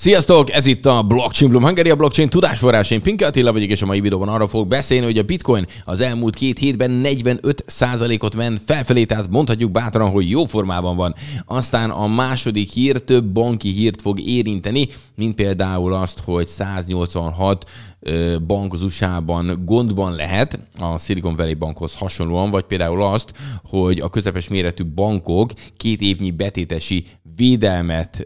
Sziasztok! Ez itt a Blockchain Bloom Hungary, a blockchain tudásforrás. Én Pinke Attila vagyok, és a mai videóban arra fogok beszélni, hogy a bitcoin az elmúlt két hétben 45%-ot ment felfelé, tehát mondhatjuk bátran, hogy jó formában van. Aztán a második hír több banki hírt fog érinteni, mint például azt, hogy 186 bank az USA-ban gondban lehet, a Silicon Valley bankhoz hasonlóan, vagy például azt, hogy a közepes méretű bankok két évnyi betétesi védelmet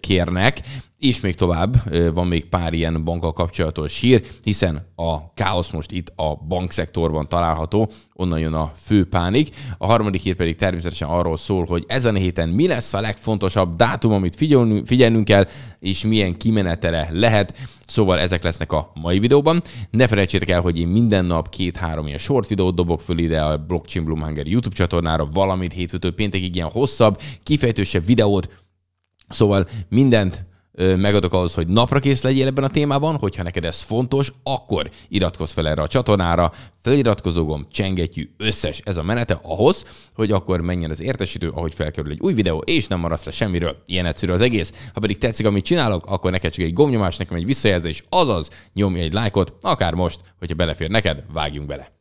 kérnek, és még tovább van még pár ilyen bankkal kapcsolatos hír, hiszen a káosz most itt a bankszektorban található, onnan jön a fő pánik. A harmadik hír pedig természetesen arról szól, hogy ezen a héten mi lesz a legfontosabb dátum, amit figyelnünk, figyelnünk kell, és milyen kimenetele lehet. Szóval ezek lesznek a mai videóban. Ne felejtsétek el, hogy én minden nap két-három ilyen short videót dobok föl ide a Blockchain Bloom YouTube csatornára, valamint hétfőtől péntekig ilyen hosszabb, kifejtősebb videót Szóval mindent megadok ahhoz, hogy napra kész legyél ebben a témában, hogyha neked ez fontos, akkor iratkozz fel erre a csatornára, feliratkozógom, csengetjű, összes ez a menete ahhoz, hogy akkor menjen az értesítő, ahogy felkerül egy új videó, és nem maradsz le semmiről. Ilyen egyszerű az egész. Ha pedig tetszik, amit csinálok, akkor neked csak egy gomnyomás, nekem egy visszajelzés, azaz nyomj egy lájkot, akár most, hogyha belefér neked, vágjunk bele.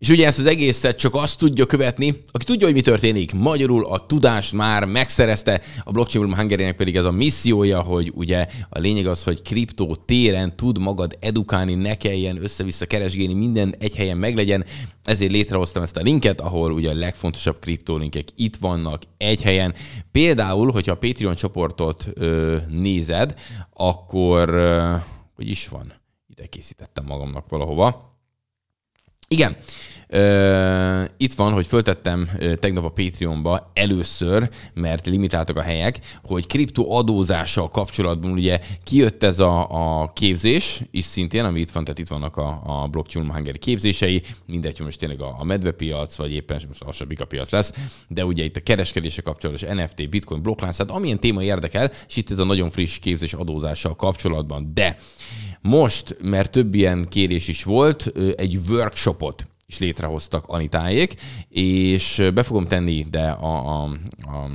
És ugye ezt az egészet csak azt tudja követni, aki tudja, hogy mi történik. Magyarul a tudást már megszerezte, a Blockchain Room Hungary-nek pedig ez a missziója, hogy ugye a lényeg az, hogy kriptó téren tud magad edukálni, ne kelljen össze-vissza keresgélni, minden egy helyen meglegyen. Ezért létrehoztam ezt a linket, ahol ugye a legfontosabb kriptolinkek itt vannak egy helyen. Például, hogyha a Patreon csoportot ö, nézed, akkor ö, hogy is van? Ide készítettem magamnak valahova igen. itt van, hogy föltettem tegnap a Patreonba először, mert limitáltak a helyek, hogy adózással kapcsolatban ugye kijött ez a, a képzés is szintén, ami itt van, tehát itt vannak a, a Blockchain hanger képzései, mindegy, hogy most tényleg a, a medvepiac, vagy éppen most a Sabika piac lesz, de ugye itt a kereskedése kapcsolatos NFT, Bitcoin, blokklánc, tehát amilyen téma érdekel, és itt ez a nagyon friss képzés adózással kapcsolatban, de most, mert több ilyen kérés is volt, egy workshopot is létrehoztak Anitáék, és be fogom tenni, de a, a, a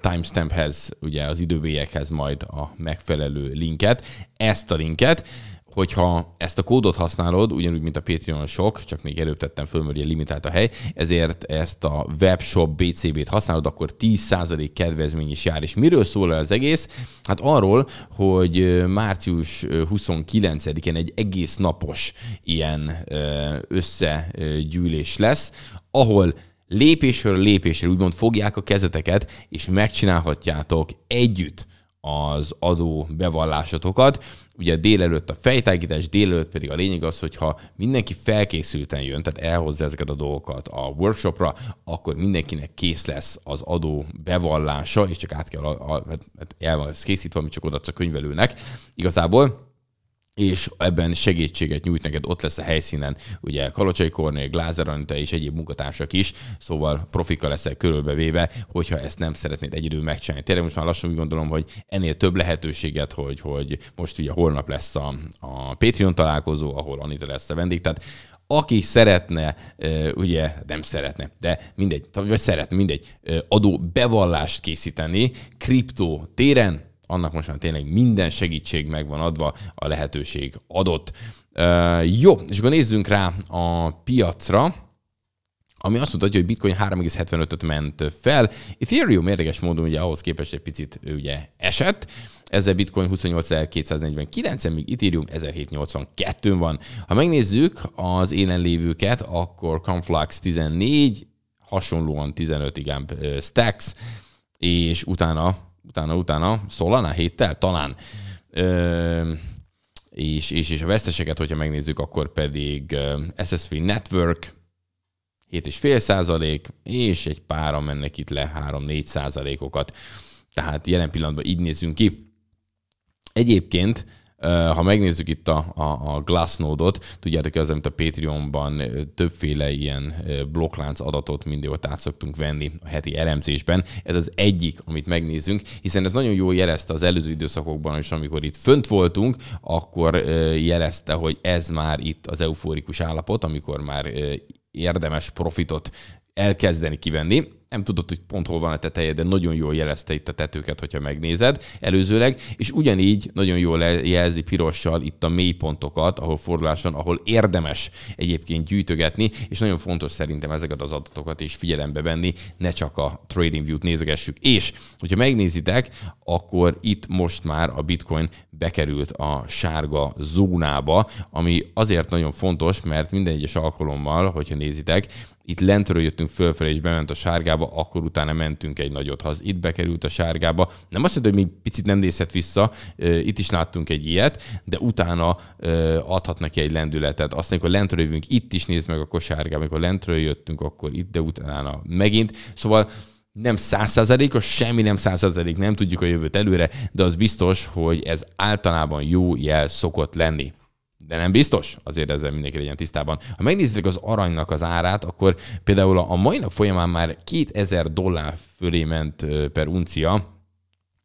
timestamphez, ugye az időbélyekhez majd a megfelelő linket, ezt a linket, hogyha ezt a kódot használod, ugyanúgy, mint a Patreon sok, csak még előbb tettem föl, mert ugye limitált a hely, ezért ezt a webshop BCB-t használod, akkor 10% kedvezmény is jár. És miről szól az egész? Hát arról, hogy március 29-én egy egész napos ilyen összegyűlés lesz, ahol lépésről lépésre úgymond fogják a kezeteket, és megcsinálhatjátok együtt az adó bevallásatokat ugye délelőtt a fejtágítás, délelőtt pedig a lényeg az, hogyha mindenki felkészülten jön, tehát elhozza ezeket a dolgokat a workshopra, akkor mindenkinek kész lesz az adó bevallása, és csak át kell, a, a, hát- hát el van ez készítve, amit csak oda a könyvelőnek. Igazából és ebben segítséget nyújt neked, ott lesz a helyszínen, ugye Kalocsai Kornél, Glázer Anita és egyéb munkatársak is, szóval profika leszel körülbevéve, hogyha ezt nem szeretnéd egyedül megcsinálni. Tényleg most már lassan úgy gondolom, hogy ennél több lehetőséget, hogy, hogy most ugye holnap lesz a, a Patreon találkozó, ahol Anita lesz a vendég, tehát aki szeretne, ugye nem szeretne, de mindegy, vagy szeretne, mindegy, adó bevallást készíteni kriptó téren, annak most már tényleg minden segítség meg van adva, a lehetőség adott. Jó, és akkor nézzünk rá a piacra ami azt mutatja, hogy Bitcoin 3,75-öt ment fel. Ethereum érdekes módon ugye ahhoz képest egy picit ugye esett, ezzel Bitcoin 28.249-en, míg Ethereum 1782-n van. Ha megnézzük az élen lévőket, akkor Conflux 14, hasonlóan 15, igen, Stacks, és utána utána, utána, szólaná héttel talán. Ö, és, és, és a veszteseket, hogyha megnézzük, akkor pedig SSV Network 7,5 százalék, és egy pára mennek itt le 3-4 százalékokat. Tehát jelen pillanatban így nézzünk ki. Egyébként ha megnézzük itt a, a, a Glassnode-ot, tudjátok, az, amit a Patreonban többféle ilyen blokklánc adatot mindig ott át szoktunk venni a heti elemzésben. Ez az egyik, amit megnézünk, hiszen ez nagyon jól jelezte az előző időszakokban és amikor itt fönt voltunk, akkor jelezte, hogy ez már itt az euforikus állapot, amikor már érdemes profitot elkezdeni kivenni nem tudod, hogy pont hol van a teteje, de nagyon jól jelezte itt a tetőket, hogyha megnézed előzőleg, és ugyanígy nagyon jól jelzi pirossal itt a mélypontokat, ahol forduláson, ahol érdemes egyébként gyűjtögetni, és nagyon fontos szerintem ezeket az adatokat is figyelembe venni, ne csak a trading view-t nézegessük. És, hogyha megnézitek, akkor itt most már a bitcoin bekerült a sárga zónába, ami azért nagyon fontos, mert minden egyes alkalommal, hogyha nézitek, itt lentről jöttünk fölfelé, és bement a sárgába, sárgába, akkor utána mentünk egy nagyot. Ha az itt bekerült a sárgába, nem azt jelenti, hogy mi picit nem nézhet vissza, itt is láttunk egy ilyet, de utána adhat neki egy lendületet. Aztán, amikor lentről jövünk, itt is néz meg a kosárgába, amikor lentről jöttünk, akkor itt, de utána megint. Szóval nem százszázalékos, semmi nem százszázalék, nem tudjuk a jövőt előre, de az biztos, hogy ez általában jó jel szokott lenni. De nem biztos, azért ezzel mindenki legyen tisztában. Ha megnézzük az aranynak az árát, akkor például a mai nap folyamán már 2000 dollár fölé ment per uncia,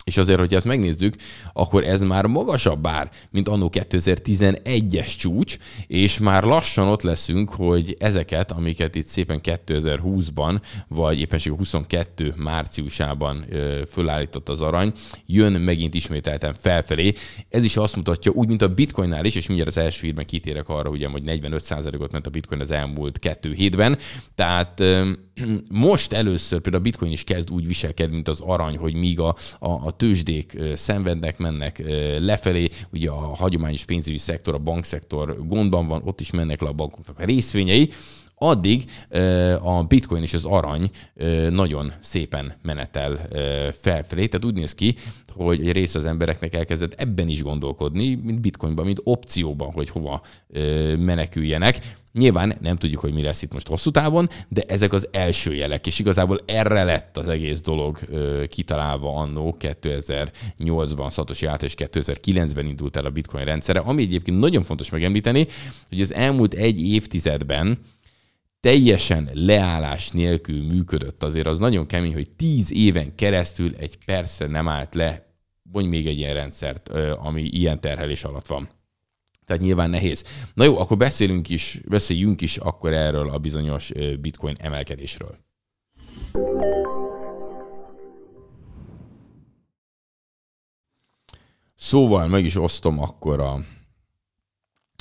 és azért, hogy ezt megnézzük, akkor ez már magasabb bár, mint annó 2011-es csúcs, és már lassan ott leszünk, hogy ezeket, amiket itt szépen 2020-ban, vagy éppen 22 márciusában fölállított az arany, jön megint ismételten felfelé. Ez is azt mutatja, úgy, mint a bitcoinnál is, és mindjárt az első hírben kitérek arra, ugye, hogy 45%-ot ment a bitcoin az elmúlt kettő hétben, tehát most először például a bitcoin is kezd úgy viselkedni, mint az arany, hogy míg a, a, a tőzsdék szenvednek, mennek lefelé, ugye a hagyományos pénzügyi szektor, a bankszektor gondban van, ott is mennek le a bankoknak a részvényei, Addig a bitcoin és az arany nagyon szépen menetel felfelé, tehát úgy néz ki, hogy egy része az embereknek elkezdett ebben is gondolkodni, mint bitcoinban, mint opcióban, hogy hova meneküljenek. Nyilván nem tudjuk, hogy mi lesz itt most hosszú távon, de ezek az első jelek, és igazából erre lett az egész dolog ö, kitalálva annó 2008-ban Szatosi át és 2009-ben indult el a bitcoin rendszere, ami egyébként nagyon fontos megemlíteni, hogy az elmúlt egy évtizedben teljesen leállás nélkül működött, azért az nagyon kemény, hogy tíz éven keresztül egy persze nem állt le, mondj még egy ilyen rendszert, ami ilyen terhelés alatt van. Tehát nyilván nehéz. Na jó, akkor beszélünk is, beszéljünk is akkor erről a bizonyos bitcoin emelkedésről. Szóval meg is osztom akkor a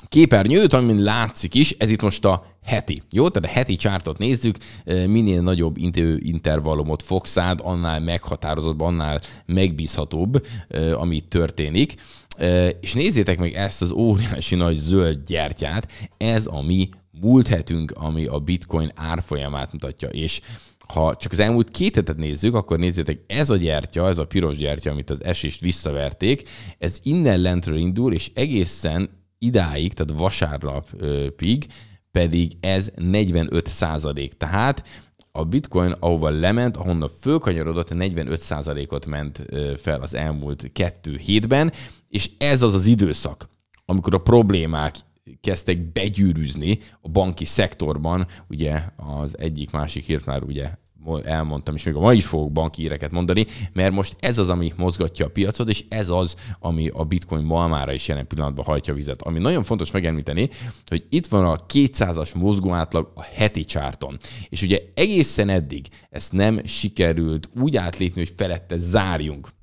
képernyőt, amin látszik is, ez itt most a heti. Jó, tehát a heti csártot nézzük, minél nagyobb intervallumot fogsz át, annál meghatározott, annál megbízhatóbb, ami történik. És nézzétek meg ezt az óriási nagy zöld gyertyát, ez a mi múlt hetünk, ami a bitcoin árfolyamát mutatja, és ha csak az elmúlt két hetet nézzük, akkor nézzétek, ez a gyertya, ez a piros gyertya, amit az esést visszaverték, ez innen lentről indul, és egészen idáig, tehát vasárnapig pedig ez 45 százalék. Tehát a bitcoin, ahova lement, ahonnan fölkanyarodott, 45%-ot ment fel az elmúlt kettő hétben, és ez az az időszak, amikor a problémák kezdtek begyűrűzni a banki szektorban, ugye az egyik másik hírt már ugye elmondtam, és még ma is fogok bankíreket mondani, mert most ez az, ami mozgatja a piacot, és ez az, ami a bitcoin malmára is jelen pillanatban hajtja a vizet. Ami nagyon fontos megemlíteni, hogy itt van a 200-as mozgó átlag a heti csárton. És ugye egészen eddig ezt nem sikerült úgy átlépni, hogy felette zárjunk.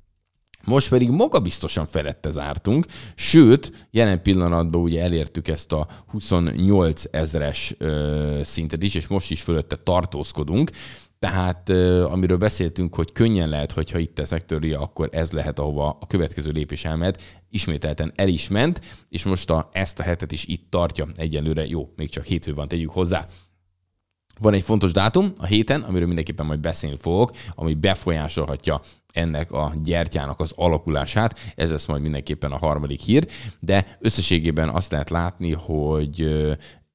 Most pedig magabiztosan felette zártunk, sőt, jelen pillanatban ugye elértük ezt a 28 ezres szintet is, és most is fölötte tartózkodunk. Tehát amiről beszéltünk, hogy könnyen lehet, hogyha itt tesz megtörje, akkor ez lehet, ahova a következő lépés elmehet. Ismételten el is ment, és most a, ezt a hetet is itt tartja. Egyelőre jó, még csak hétfő van, tegyük hozzá. Van egy fontos dátum a héten, amiről mindenképpen majd beszélni fogok, ami befolyásolhatja ennek a gyertyának az alakulását. Ez lesz majd mindenképpen a harmadik hír, de összességében azt lehet látni, hogy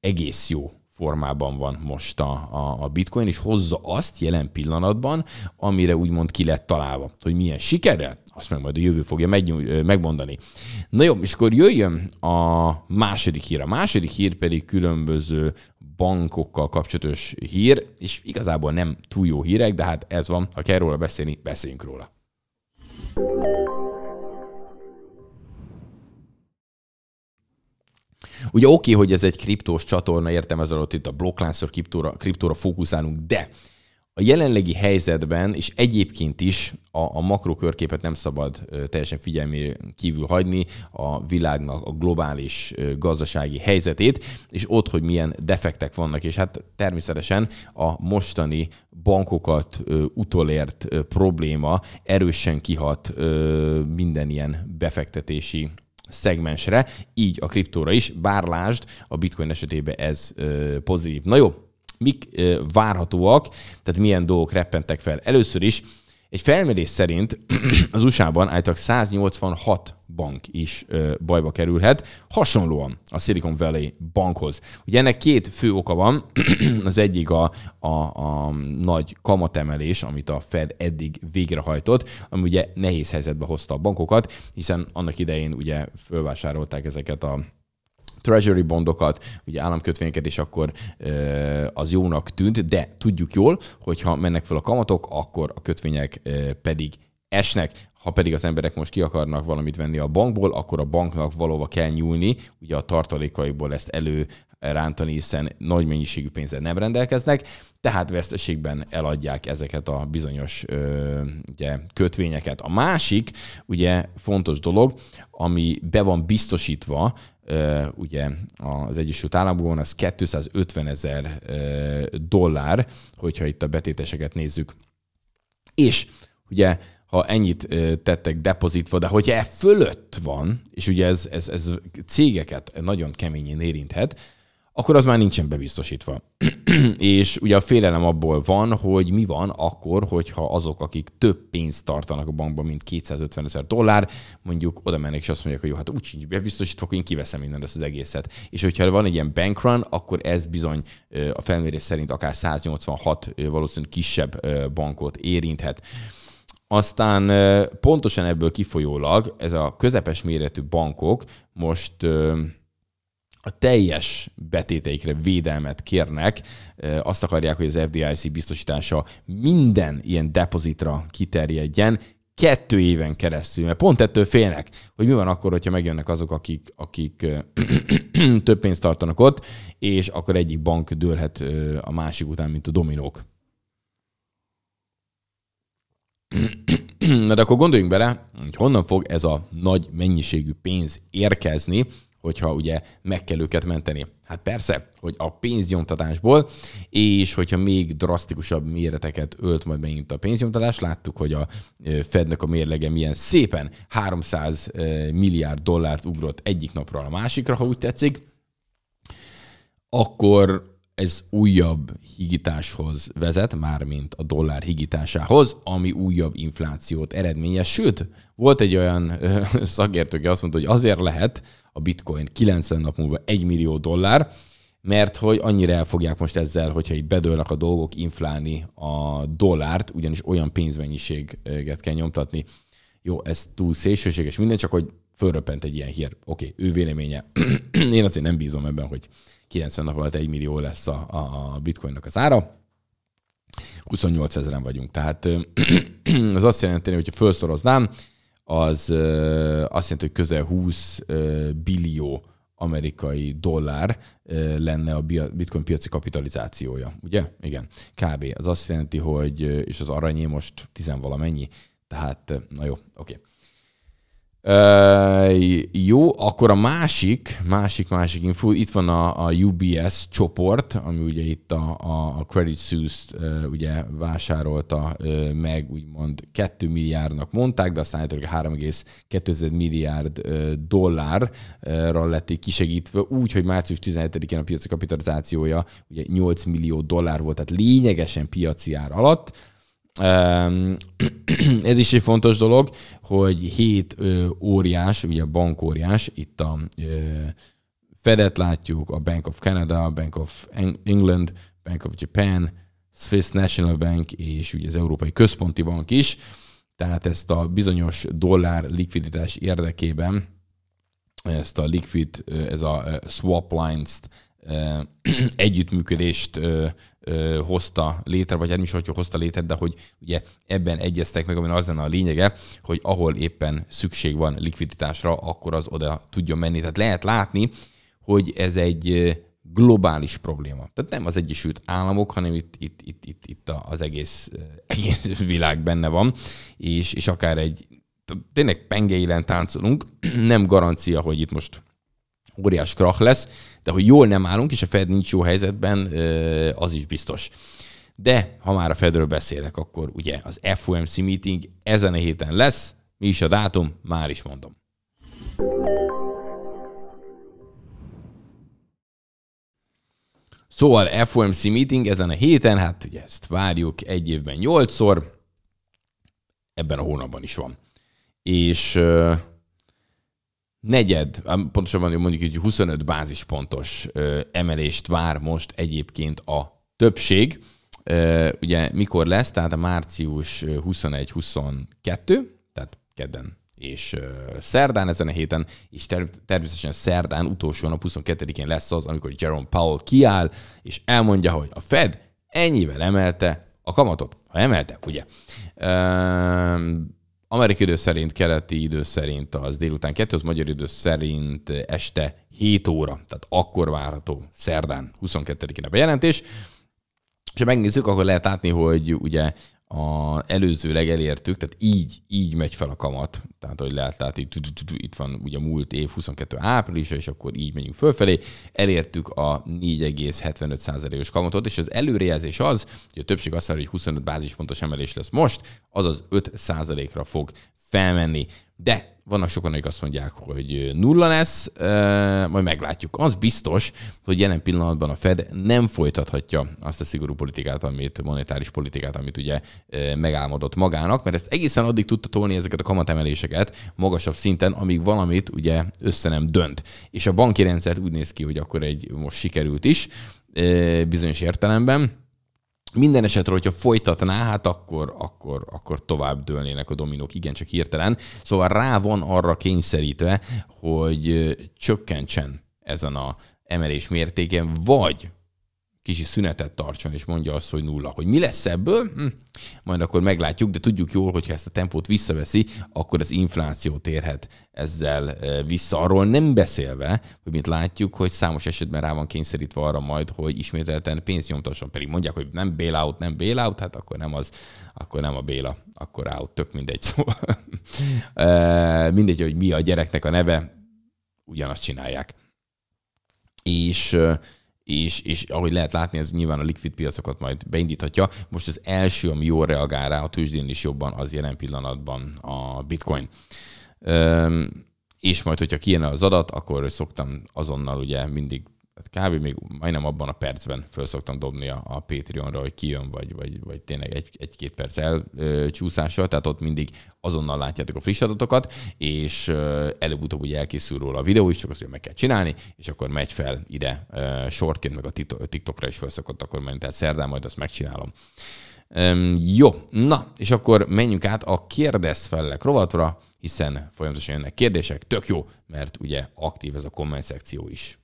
egész jó formában van most a, a, a bitcoin, és hozza azt jelen pillanatban, amire úgymond ki lett találva. Hogy milyen sikerrel, azt meg majd a jövő fogja megmondani. Na jó, és akkor jöjjön a második hír. A második hír pedig különböző bankokkal kapcsolatos hír, és igazából nem túl jó hírek, de hát ez van, ha kell róla beszélni, beszéljünk róla. Ugye oké, okay, hogy ez egy kriptós csatorna, értem ez alatt itt a blokklánszor kriptóra, kriptóra fókuszálunk, de a jelenlegi helyzetben, és egyébként is a, a makrokörképet nem szabad teljesen figyelmi kívül hagyni, a világnak a globális gazdasági helyzetét, és ott, hogy milyen defektek vannak, és hát természetesen a mostani bankokat utolért probléma erősen kihat minden ilyen befektetési szegmensre, így a kriptóra is, bár lásd, a bitcoin esetében ez pozitív. Na jó, mik várhatóak, tehát milyen dolgok reppentek fel. Először is egy felmérés szerint az USA-ban állítólag 186 bank is ö, bajba kerülhet, hasonlóan a Silicon Valley bankhoz. Ugye ennek két fő oka van, az egyik a, a, a nagy kamatemelés, amit a Fed eddig végrehajtott, ami ugye nehéz helyzetbe hozta a bankokat, hiszen annak idején ugye fölvásárolták ezeket a treasury bondokat, ugye államkötvényeket, és akkor az jónak tűnt, de tudjuk jól, hogy ha mennek fel a kamatok, akkor a kötvények pedig esnek. Ha pedig az emberek most ki akarnak valamit venni a bankból, akkor a banknak valóban kell nyúlni, ugye a tartalékaiból ezt elő rántani, hiszen nagy mennyiségű pénzzel nem rendelkeznek, tehát veszteségben eladják ezeket a bizonyos ö, ugye, kötvényeket. A másik ugye fontos dolog, ami be van biztosítva ugye az Egyesült Államokban, az 250 ezer dollár, hogyha itt a betéteseket nézzük. És ugye ha ennyit tettek depozitva, de hogyha e fölött van, és ugye ez, ez, ez cégeket nagyon keményen érinthet, akkor az már nincsen bebiztosítva. és ugye a félelem abból van, hogy mi van akkor, hogyha azok, akik több pénzt tartanak a bankban, mint 250 ezer dollár, mondjuk oda mennek és azt mondják, hogy jó, hát úgy sincs bebiztosítva, akkor én kiveszem minden ezt az egészet. És hogyha van egy ilyen bankrun, akkor ez bizony a felmérés szerint akár 186 valószínűleg kisebb bankot érinthet. Aztán pontosan ebből kifolyólag ez a közepes méretű bankok most a teljes betéteikre védelmet kérnek, azt akarják, hogy az FDIC biztosítása minden ilyen depozitra kiterjedjen, kettő éven keresztül, mert pont ettől félnek, hogy mi van akkor, hogyha megjönnek azok, akik, akik több pénzt tartanak ott, és akkor egyik bank dőlhet a másik után, mint a dominók. Na de akkor gondoljunk bele, hogy honnan fog ez a nagy mennyiségű pénz érkezni, hogyha ugye meg kell őket menteni. Hát persze, hogy a pénznyomtatásból, és hogyha még drasztikusabb méreteket ölt majd megint a pénznyomtatás, láttuk, hogy a Fednek a mérlege milyen szépen 300 milliárd dollárt ugrott egyik napról a másikra, ha úgy tetszik, akkor ez újabb higításhoz vezet, mármint a dollár higításához, ami újabb inflációt eredményez. Sőt, volt egy olyan szakértő, aki azt mondta, hogy azért lehet a bitcoin 90 nap múlva 1 millió dollár, mert hogy annyira el fogják most ezzel, hogyha itt bedőlnek a dolgok, inflálni a dollárt, ugyanis olyan pénzmennyiséget kell nyomtatni. Jó, ez túl szélsőséges minden, csak hogy fölröpent egy ilyen hír. Oké, okay, ő véleménye. Én azért nem bízom ebben, hogy 90 nap alatt 1 millió lesz a, a bitcoinnak az ára. 28 ezeren vagyunk. Tehát az azt jelenti, hogy ha felszoroznám, az azt jelenti, hogy közel 20 billió amerikai dollár lenne a bitcoin piaci kapitalizációja, ugye? Igen, kb. Az azt jelenti, hogy, és az aranyé most tizenvalamennyi, tehát na jó, oké. Okay jó, akkor a másik, másik, másik info, itt van a, a UBS csoport, ami ugye itt a, a, a Credit Suisse-t uh, ugye vásárolta uh, meg, úgymond 2 milliárdnak mondták, de aztán hogy 3,2 milliárd uh, dollárra lett kisegítve, úgy, hogy március 17-én a piaci kapitalizációja ugye 8 millió dollár volt, tehát lényegesen piaci ár alatt, Ez is egy fontos dolog, hogy hét óriás, ugye a bankóriás, itt a Fedet látjuk, a Bank of Canada, Bank of England, Bank of Japan, Swiss National Bank és ugye az Európai Központi Bank is, tehát ezt a bizonyos dollár likviditás érdekében ezt a liquid, ez a swap lines együttműködést ö, hozta létre, vagy nem is hogy hozta létre, de hogy ugye ebben egyeztek meg, amin az lenne a lényege, hogy ahol éppen szükség van likviditásra, akkor az oda tudjon menni. Tehát lehet látni, hogy ez egy globális probléma. Tehát nem az Egyesült Államok, hanem itt, itt, itt, itt, itt az egész, egész világ benne van, és, és akár egy tényleg pengeilen táncolunk, nem garancia, hogy itt most óriás krach lesz, de hogy jól nem állunk, és a Fed nincs jó helyzetben, az is biztos. De ha már a Fedről beszélek, akkor ugye az FOMC meeting ezen a héten lesz, mi is a dátum, már is mondom. Szóval FOMC meeting ezen a héten, hát ugye ezt várjuk egy évben nyolcszor, ebben a hónapban is van. És negyed, pontosabban mondjuk egy 25 bázispontos emelést vár most egyébként a többség. Ugye mikor lesz? Tehát a március 21-22, tehát kedden és szerdán ezen a héten, és ter- természetesen szerdán utolsó nap 22-én lesz az, amikor Jerome Powell kiáll, és elmondja, hogy a Fed ennyivel emelte a kamatot. Ha emelte, ugye? Üm, Amerikai idő szerint, keleti idő szerint az délután kettő, az magyar idő szerint este 7 óra, tehát akkor várható szerdán 22-én a bejelentés. És ha megnézzük, akkor lehet látni, hogy ugye a előzőleg elértük, tehát így, így megy fel a kamat, tehát hogy lehet látni, itt van ugye múlt év 22 áprilisa, és akkor így megyünk fölfelé, elértük a 4,75%-os kamatot, és az előrejelzés az, hogy a többség azt mondja, hogy 25 bázispontos emelés lesz most, azaz 5%-ra fog felmenni. De vannak sokan, akik azt mondják, hogy nulla lesz, majd meglátjuk. Az biztos, hogy jelen pillanatban a Fed nem folytathatja azt a szigorú politikát, amit monetáris politikát, amit ugye megálmodott magának, mert ezt egészen addig tudta tolni ezeket a kamatemeléseket magasabb szinten, amíg valamit ugye össze nem dönt. És a banki rendszer úgy néz ki, hogy akkor egy most sikerült is bizonyos értelemben, minden esetre, hogyha folytatná, hát akkor, akkor, akkor tovább dőlnének a dominók, igencsak hirtelen. Szóval rá van arra kényszerítve, hogy csökkentsen ezen a emelés mértéken, vagy kicsi szünetet tartson, és mondja azt, hogy nulla. Hogy mi lesz ebből? Hm. Majd akkor meglátjuk, de tudjuk jól, hogy ha ezt a tempót visszaveszi, akkor az infláció térhet ezzel eh, vissza. Arról nem beszélve, hogy mint látjuk, hogy számos esetben rá van kényszerítve arra majd, hogy ismételten pénzt nyomtasson. Pedig mondják, hogy nem bailout, nem bailout, hát akkor nem az, akkor nem a Béla, akkor out, tök mindegy. Szóval eh, mindegy, hogy mi a gyereknek a neve, ugyanazt csinálják. És eh, és, és ahogy lehet látni, ez nyilván a likvid piacokat majd beindíthatja. Most az első, ami jól reagál rá a tőzsdén is jobban, az jelen pillanatban a bitcoin. Üm, és majd, hogyha kijön az adat, akkor szoktam azonnal ugye mindig tehát kb. még majdnem abban a percben föl szoktam dobni a, a Patreonra, hogy kijön, vagy, vagy, vagy tényleg egy, egy-két perc elcsúszással, tehát ott mindig azonnal látjátok a friss adatokat, és előbb-utóbb ugye elkészül róla a videó is, csak azt, hogy meg kell csinálni, és akkor megy fel ide sortként, meg a TikTokra is föl szokott akkor menni, tehát szerdán majd azt megcsinálom. Um, jó, na, és akkor menjünk át a kérdez felek rovatra, hiszen folyamatosan jönnek kérdések, tök jó, mert ugye aktív ez a komment szekció is.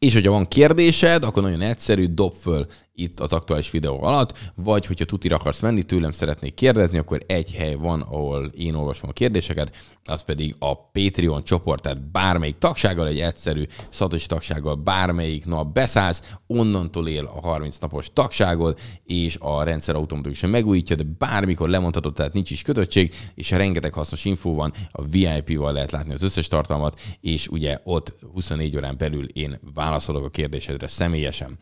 És hogyha van kérdésed, akkor nagyon egyszerű, dob föl itt az aktuális videó alatt, vagy hogyha tutira akarsz venni, tőlem szeretnék kérdezni, akkor egy hely van, ahol én olvasom a kérdéseket, az pedig a Patreon csoport, tehát bármelyik tagsággal, egy egyszerű szatos tagsággal bármelyik nap beszállsz, onnantól él a 30 napos tagságod, és a rendszer automatikusan megújítja, de bármikor lemondhatod, tehát nincs is kötöttség, és rengeteg hasznos infó van, a VIP-val lehet látni az összes tartalmat, és ugye ott 24 órán belül én válaszolok a kérdésedre személyesen.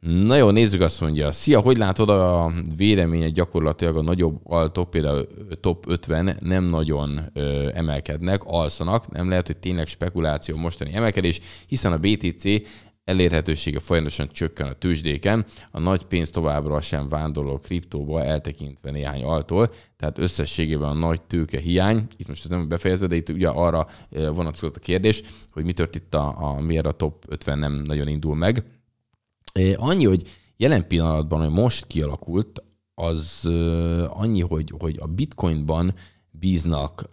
Na jó, nézzük, azt mondja. Szia, hogy látod a véleményed gyakorlatilag a nagyobb altok, például top 50 nem nagyon ö, emelkednek, alszanak, nem lehet, hogy tényleg spekuláció mostani emelkedés, hiszen a BTC elérhetősége folyamatosan csökken a tőzsdéken, a nagy pénz továbbra sem vándorol kriptóba, eltekintve néhány altól, tehát összességében a nagy tőke hiány, itt most ez nem befejező, de itt ugye arra vonatkozott a kérdés, hogy mi történt a, a miért a top 50 nem nagyon indul meg, Annyi, hogy jelen pillanatban, hogy most kialakult, az annyi, hogy, hogy a bitcoinban bíznak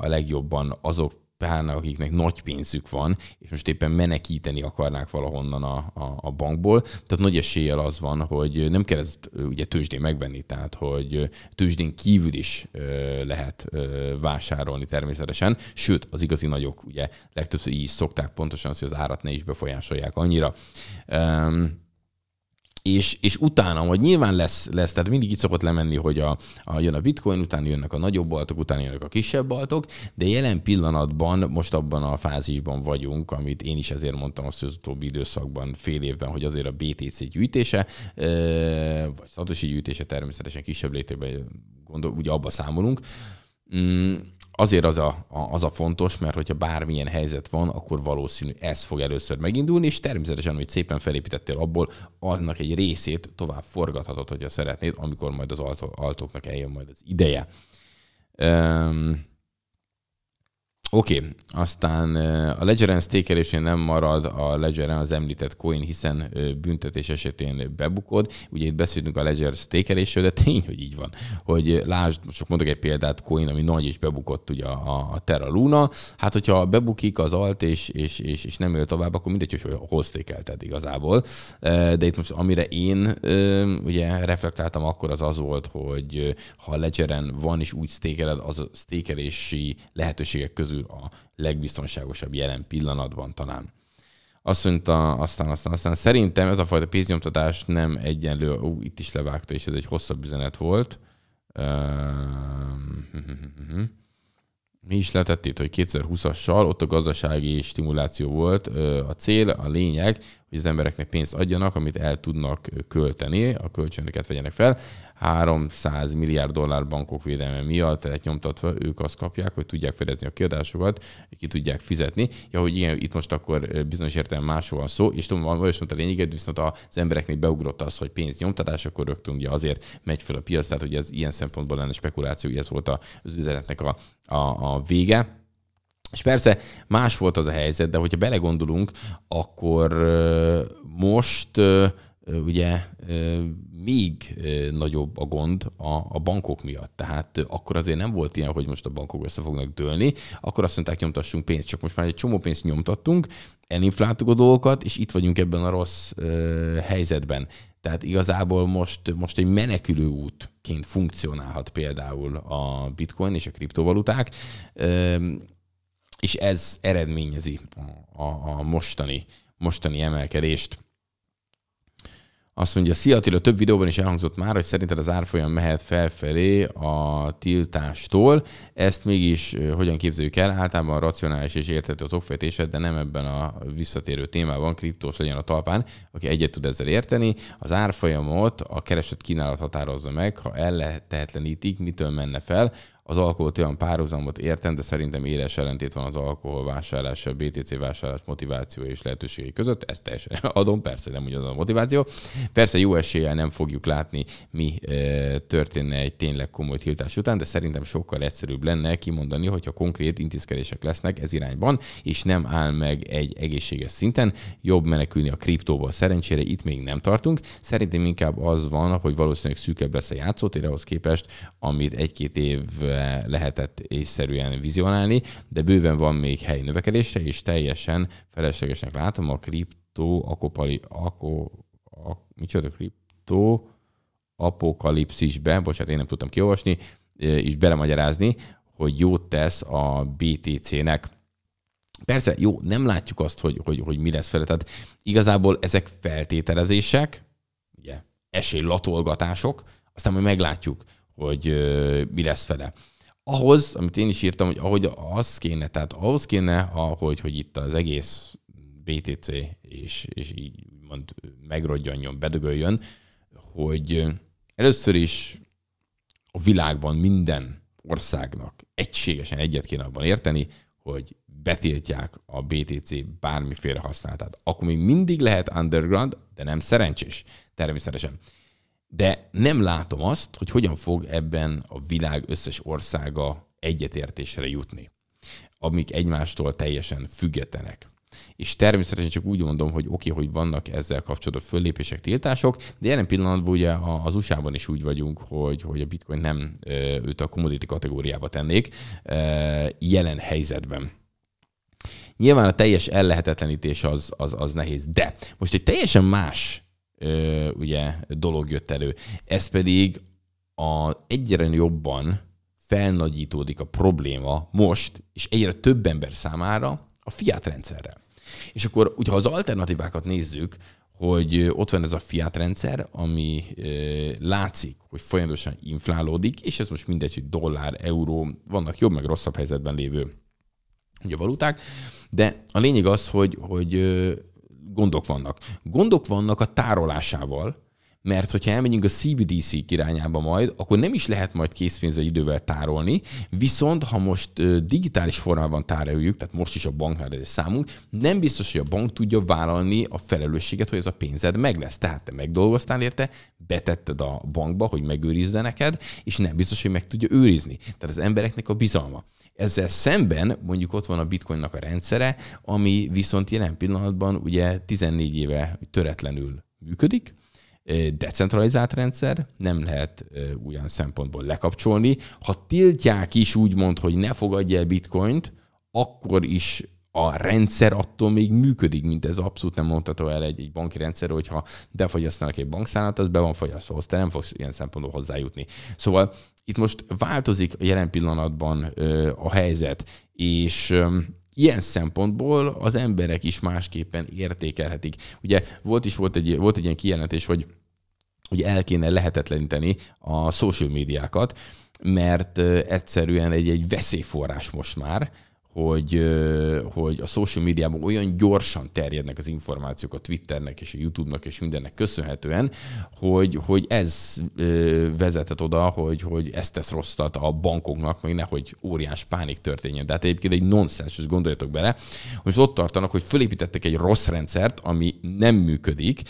a legjobban azok pláne akiknek nagy pénzük van, és most éppen menekíteni akarnák valahonnan a, a, a bankból. Tehát nagy eséllyel az van, hogy nem kell ezt ugye tőzsdén megvenni, tehát hogy tőzsdén kívül is lehet vásárolni természetesen, sőt az igazi nagyok ugye legtöbbször így szokták pontosan, hogy az árat ne is befolyásolják annyira. Um, és, és utána, hogy nyilván lesz, lesz, tehát mindig itt szokott lemenni, hogy a, a, jön a bitcoin, utána jönnek a nagyobb baltok, utána jönnek a kisebb baltok, de jelen pillanatban most abban a fázisban vagyunk, amit én is ezért mondtam azt, hogy az utóbbi időszakban, fél évben, hogy azért a BTC gyűjtése, vagy szatosi gyűjtése természetesen kisebb létében, gondol, ugye abba számolunk, mm, azért az a, a, az a fontos, mert hogyha bármilyen helyzet van, akkor valószínű ez fog először megindulni, és természetesen, amit szépen felépítettél abból, annak egy részét tovább forgathatod, hogyha szeretnéd, amikor majd az altóknak altoknak eljön majd az ideje. Um, Oké, okay. aztán a Ledgeren stékelésén nem marad a Ledgeren az említett coin, hiszen büntetés esetén bebukod. Ugye itt beszélünk a Ledger stékelésről, de tény, hogy így van. Hogy lásd, most csak mondok egy példát, coin, ami nagy és bebukott ugye a, a Terra Luna. Hát, hogyha bebukik az alt és, és, és, és nem él tovább, akkor mindegy, hogy hol stékelted igazából. De itt most amire én ugye reflektáltam, akkor az az volt, hogy ha a Ledgeren van és úgy stékeled, az a stékelési lehetőségek közül belül a legbiztonságosabb jelen pillanatban talán. Azt mondta, aztán, aztán, aztán szerintem ez a fajta pénznyomtatás nem egyenlő, ú, itt is levágta, és ez egy hosszabb üzenet volt. Mi is lehetett itt, hogy 2020-assal ott a gazdasági stimuláció volt a cél, a lényeg, hogy az embereknek pénzt adjanak, amit el tudnak költeni, a kölcsönöket vegyenek fel. 300 milliárd dollár bankok védelme miatt lehet nyomtatva ők azt kapják, hogy tudják fedezni a kiadásokat, ki tudják fizetni. Ja, hogy igen, itt most akkor eh, bizonyos értelemben másról van szó, és tudom, van most a lényeged, viszont az embereknek beugrott az, hogy pénz nyomtatás, akkor rögtön ugye azért megy fel a piac, tehát hogy ez ilyen szempontból lenne spekuláció, ez volt az üzenetnek a, a, a vége és persze más volt az a helyzet, de hogyha belegondolunk, akkor most ugye még nagyobb a gond a, a bankok miatt. Tehát akkor azért nem volt ilyen, hogy most a bankok össze fognak dőlni, akkor azt mondták, nyomtassunk pénzt, csak most már egy csomó pénzt nyomtattunk, elinfláltuk a dolgokat, és itt vagyunk ebben a rossz uh, helyzetben. Tehát igazából most, most egy menekülő útként funkcionálhat például a bitcoin és a kriptovaluták. Uh, és ez eredményezi a, a, a mostani, mostani emelkedést. Azt mondja, Szia Attila, több videóban is elhangzott már, hogy szerinted az árfolyam mehet felfelé a tiltástól. Ezt mégis hogyan képzeljük el? Általában racionális és érthető az okfejtésed, de nem ebben a visszatérő témában, kriptós legyen a talpán, aki egyet tud ezzel érteni. Az árfolyamot a keresett kínálat határozza meg, ha ellehetetlenítik, mitől menne fel, az alkoholt olyan párhuzamot értem, de szerintem éles ellentét van az alkohol vásárlás, a BTC vásárlás motiváció és lehetőségei között. Ezt teljesen adom, persze nem ugyanaz a motiváció. Persze jó eséllyel nem fogjuk látni, mi e, történne egy tényleg komoly tiltás után, de szerintem sokkal egyszerűbb lenne kimondani, hogyha konkrét intézkedések lesznek ez irányban, és nem áll meg egy egészséges szinten. Jobb menekülni a kriptóba. Szerencsére itt még nem tartunk. Szerintem inkább az van, hogy valószínűleg szűkebb lesz a játszótér ahhoz képest, amit egy-két év erre lehetett észszerűen vizionálni, de bőven van még hely növekedésre, és teljesen feleslegesnek látom a kriptó akopali, ako, ak, micsoda kriptó apokalipszisbe, bocsánat, én nem tudtam kiolvasni, e, és belemagyarázni, hogy jót tesz a BTC-nek. Persze, jó, nem látjuk azt, hogy, hogy, hogy mi lesz fele. Tehát igazából ezek feltételezések, ugye, esélylatolgatások, aztán majd meglátjuk, hogy mi lesz vele. Ahhoz, amit én is írtam, hogy ahogy az kéne, tehát ahhoz kéne, ahogy hogy itt az egész BTC és, és így mond megrodjanjon, bedögöljön, hogy először is a világban minden országnak egységesen egyet kéne abban érteni, hogy betiltják a BTC bármiféle használatát. Akkor még mindig lehet underground, de nem szerencsés. Természetesen de nem látom azt, hogy hogyan fog ebben a világ összes országa egyetértésre jutni, amik egymástól teljesen függetlenek. És természetesen csak úgy mondom, hogy oké, okay, hogy vannak ezzel kapcsolatban föllépések, tiltások, de jelen pillanatban ugye az USA-ban is úgy vagyunk, hogy, hogy a bitcoin nem őt a commodity kategóriába tennék jelen helyzetben. Nyilván a teljes ellehetetlenítés az, az, az nehéz, de most egy teljesen más ugye, dolog jött elő. Ez pedig a, egyre jobban felnagyítódik a probléma most, és egyre több ember számára a fiat rendszerrel. És akkor, ugye, ha az alternatívákat nézzük, hogy ott van ez a fiat rendszer, ami látszik, hogy folyamatosan inflálódik, és ez most mindegy, hogy dollár, euró, vannak jobb meg rosszabb helyzetben lévő ugye, valuták, de a lényeg az, hogy, hogy gondok vannak. Gondok vannak a tárolásával, mert hogyha elmegyünk a CBDC irányába majd, akkor nem is lehet majd készpénzre idővel tárolni, viszont ha most digitális formában tároljuk, tehát most is a banknál ez számunk, nem biztos, hogy a bank tudja vállalni a felelősséget, hogy ez a pénzed meg lesz. Tehát te megdolgoztál érte, betetted a bankba, hogy megőrizze neked, és nem biztos, hogy meg tudja őrizni. Tehát az embereknek a bizalma. Ezzel szemben mondjuk ott van a bitcoinnak a rendszere, ami viszont jelen pillanatban ugye 14 éve töretlenül működik, decentralizált rendszer, nem lehet olyan szempontból lekapcsolni. Ha tiltják is úgymond, hogy ne fogadja el bitcoint, akkor is a rendszer attól még működik, mint ez abszolút nem mondható el egy, egy banki rendszer, hogyha befogyasztanak egy bankszállat, az be van fogyasztva, azt te nem fogsz ilyen szempontból hozzájutni. Szóval itt most változik a jelen pillanatban ö, a helyzet, és ö, ilyen szempontból az emberek is másképpen értékelhetik. Ugye volt is volt egy, volt egy ilyen kijelentés, hogy hogy el kéne lehetetleníteni a social médiákat, mert egyszerűen egy, egy veszélyforrás most már, hogy, hogy a social médiában olyan gyorsan terjednek az információk a Twitternek és a YouTube-nak és mindennek köszönhetően, hogy, hogy ez vezetett oda, hogy, hogy ezt tesz rosszat a bankoknak, meg nehogy óriás pánik történjen. De hát egyébként egy és gondoljatok bele. hogy ott tartanak, hogy fölépítettek egy rossz rendszert, ami nem működik,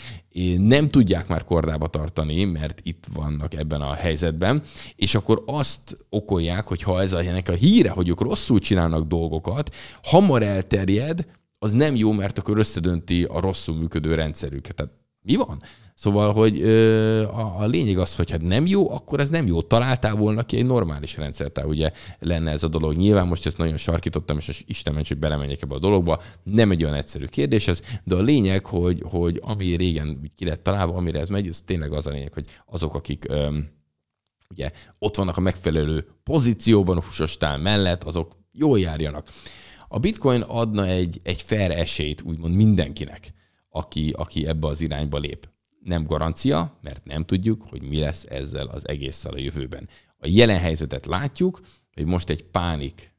nem tudják már kordába tartani, mert itt vannak ebben a helyzetben, és akkor azt okolják, hogy ha ez a, ennek a híre, hogy ők rosszul csinálnak dolgokat, dolgokat. Hamar elterjed, az nem jó, mert akkor összedönti a rosszul működő rendszerüket. Tehát mi van? Szóval, hogy ö, a, a lényeg az, hogy ha nem jó, akkor ez nem jó. Találtál volna ki egy normális rendszert, ugye lenne ez a dolog. Nyilván most ezt nagyon sarkítottam, és most Isten ments, hogy belemenjek ebbe a dologba. Nem egy olyan egyszerű kérdés ez, de a lényeg, hogy, hogy ami régen ki lett találva, amire ez megy, ez tényleg az a lényeg, hogy azok, akik ö, ugye ott vannak a megfelelő pozícióban a húsostál mellett, azok jól járjanak. A bitcoin adna egy, egy fair esélyt úgymond mindenkinek, aki, aki ebbe az irányba lép. Nem garancia, mert nem tudjuk, hogy mi lesz ezzel az egésszel a jövőben. A jelen helyzetet látjuk, hogy most egy pánik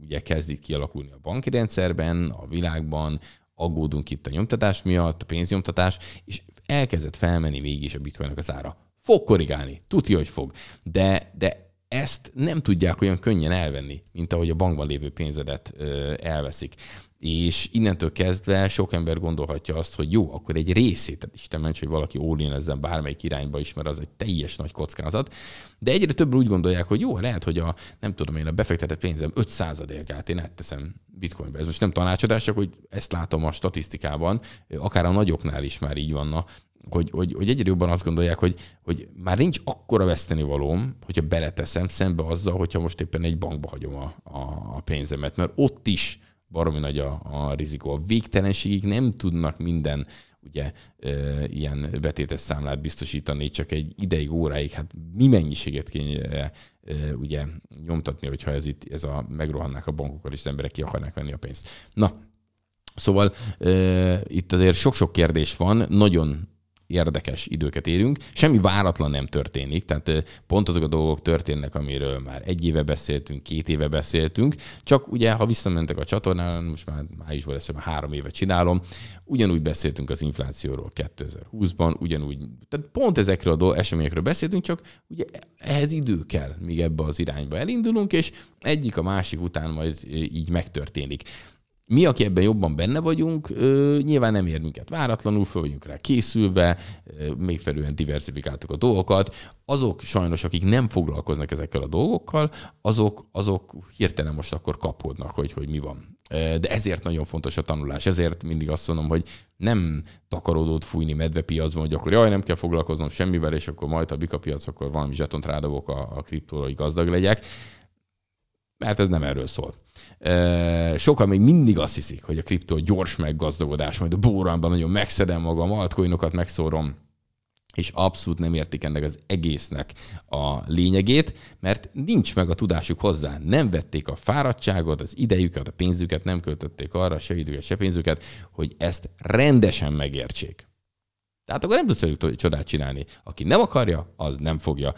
ugye kezdik kialakulni a banki rendszerben, a világban, aggódunk itt a nyomtatás miatt, a pénznyomtatás, és elkezdett felmenni mégis a bitcoinnak az ára. Fog korrigálni, tudja, hogy fog, de, de ezt nem tudják olyan könnyen elvenni, mint ahogy a bankban lévő pénzedet elveszik. És innentől kezdve sok ember gondolhatja azt, hogy jó, akkor egy részét, hát Isten ments, hogy valaki ólin ezzel bármelyik irányba is, mert az egy teljes nagy kockázat. De egyre többen úgy gondolják, hogy jó, lehet, hogy a, nem tudom én, a befektetett pénzem 5%-át én átteszem bitcoinbe. Ez most nem tanácsadás, csak hogy ezt látom a statisztikában, akár a nagyoknál is már így vannak, hogy, hogy, hogy egyre jobban azt gondolják, hogy, hogy már nincs akkora vesztenivalóm, hogyha beleteszem szembe azzal, hogyha most éppen egy bankba hagyom a, a, pénzemet, mert ott is baromi nagy a, a rizikó. A végtelenségig nem tudnak minden ugye e, ilyen betétes számlát biztosítani, csak egy ideig, óráig, hát mi mennyiséget kéne e, ugye nyomtatni, hogyha ez itt, ez a megrohannák a bankokat, és az emberek ki akarnák venni a pénzt. Na, Szóval e, itt azért sok-sok kérdés van, nagyon érdekes időket érünk. Semmi váratlan nem történik, tehát pont azok a dolgok történnek, amiről már egy éve beszéltünk, két éve beszéltünk, csak ugye, ha visszamentek a csatornán, most már májusban lesz, már három éve csinálom, ugyanúgy beszéltünk az inflációról 2020-ban, ugyanúgy, tehát pont ezekről a dolg, eseményekről beszéltünk, csak ugye ehhez idő kell, míg ebbe az irányba elindulunk, és egyik a másik után majd így megtörténik mi, aki ebben jobban benne vagyunk, nyilván nem ér minket váratlanul, föl vagyunk rá készülve, megfelelően diversifikáltuk a dolgokat. Azok sajnos, akik nem foglalkoznak ezekkel a dolgokkal, azok, azok hirtelen most akkor kapódnak, hogy, hogy mi van. De ezért nagyon fontos a tanulás, ezért mindig azt mondom, hogy nem takarodót fújni medvepiacban, hogy akkor jaj, nem kell foglalkoznom semmivel, és akkor majd a bika piac, akkor valami zsetont rádobok a, a kriptóra, hogy gazdag legyek mert hát ez nem erről szól. Sokan még mindig azt hiszik, hogy a kriptó gyors meggazdagodás, majd a bóránban nagyon megszedem magam, altcoinokat megszórom, és abszolút nem értik ennek az egésznek a lényegét, mert nincs meg a tudásuk hozzá. Nem vették a fáradtságot, az idejüket, a pénzüket, nem költötték arra se időket, se pénzüket, hogy ezt rendesen megértsék. Tehát akkor nem tudsz hogy csodát csinálni. Aki nem akarja, az nem fogja.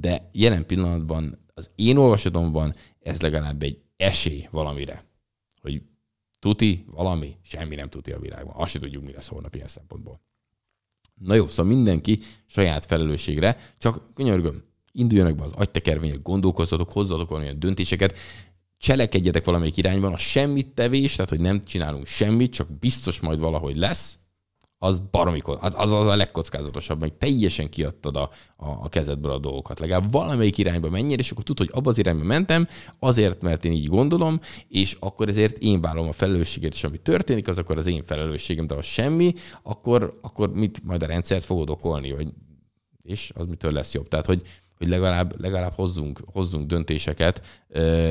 De jelen pillanatban az én olvasatomban ez legalább egy esély valamire, hogy tuti, valami, semmi nem tuti a világban. Azt se tudjuk, mi lesz holnap ilyen szempontból. Na jó, szóval mindenki saját felelősségre, csak könyörgöm, induljanak be az agytekervények, gondolkozzatok, hozzatok valamilyen döntéseket, cselekedjetek valamelyik irányban, a semmit tevés, tehát hogy nem csinálunk semmit, csak biztos majd valahogy lesz, az baromikor, hát az, az a legkockázatosabb, meg teljesen kiadtad a, a, a kezedből a dolgokat. Legalább valamelyik irányba menjél, és akkor tudod, hogy abba az irányba mentem, azért, mert én így gondolom, és akkor ezért én vállalom a felelősséget, és ami történik, az akkor az én felelősségem, de ha semmi, akkor, akkor mit majd a rendszert fogod okolni, vagy, és az mitől lesz jobb. Tehát, hogy, hogy legalább, legalább hozzunk, hozzunk döntéseket,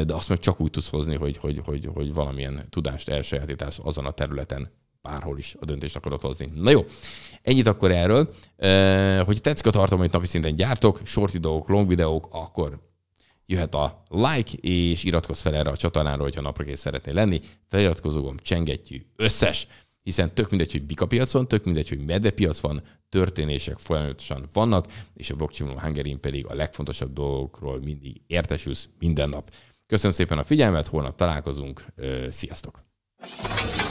de azt meg csak úgy tudsz hozni, hogy, hogy, hogy, hogy valamilyen tudást elsajátítasz azon a területen bárhol is a döntést akarod hozni. Na jó, ennyit akkor erről. Hogy tetszik a tartalom, amit napi szinten gyártok, short videók, long videók, akkor jöhet a like, és iratkozz fel erre a csatornára, hogyha napra kész szeretnél lenni. Feliratkozógom csengettyű összes, hiszen tök mindegy, hogy bika piac van, tök mindegy, hogy medve piac van, történések folyamatosan vannak, és a Blockchain hangerin pedig a legfontosabb dolgokról mindig értesülsz minden nap. Köszönöm szépen a figyelmet, holnap találkozunk, sziasztok!